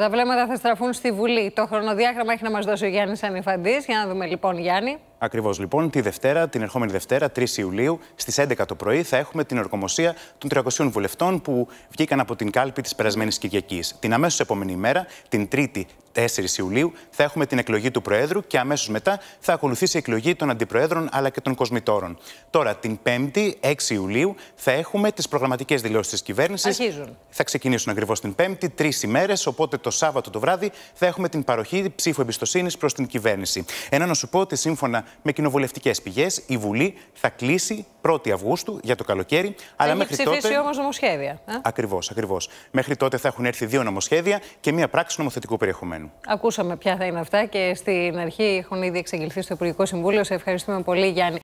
Τα βλέμματα θα στραφούν στη Βουλή. Το χρονοδιάγραμμα έχει να μας δώσει ο Γιάννης Ανιφαντής. Για να δούμε λοιπόν, Γιάννη. Ακριβώς λοιπόν, τη Δευτέρα, την ερχόμενη Δευτέρα, 3 Ιουλίου, στις 11 το πρωί, θα έχουμε την ορκομοσία των 300 βουλευτών που βγήκαν από την κάλπη της περασμένης Κυριακής. Την αμέσως επόμενη μέρα, την 3η-4η Ιουλίου, θα έχουμε την εκλογή του Προέδρου και αμέσως μετά θα ακολουθήσει η 4 Ιουλίου, θα έχουμε την εκλογή του Προέδρου και αμέσως μετά θα ακολουθήσει η εκλογή των Αντιπροέδρων αλλά και των Κοσμητόρων. Τώρα, την 5η, 6 Ιουλίου, θα έχουμε τις προγραμματικές δηλώσεις της κυβέρνησης. Αρχίζουν. Θα ξεκινήσουν ακριβώς την 5η, τρεις ημέρες, οπότε το Σάββατο το βράδυ θα έχουμε την παροχή ψήφου εμπιστοσύνης προς την κυβέρνηση. Ένα να σου πω ότι σύμφωνα με κοινοβουλευτικές πηγές. Η Βουλή θα κλείσει 1η Αυγούστου για το καλοκαίρι. Θα έχει μέχρι ψηφίσει όμως νομοσχέδια. Ακριβώ, ε? ακριβώς. Μέχρι τότε θα έχουν έρθει δύο νομοσχέδια και μία πράξη νομοθετικού περιεχομένου. Ακούσαμε ποια θα είναι αυτά και στην αρχή έχουν ήδη εξεγγελθεί στο Υπουργικό Συμβούλιο. Σε ευχαριστούμε πολύ, Γιάννη.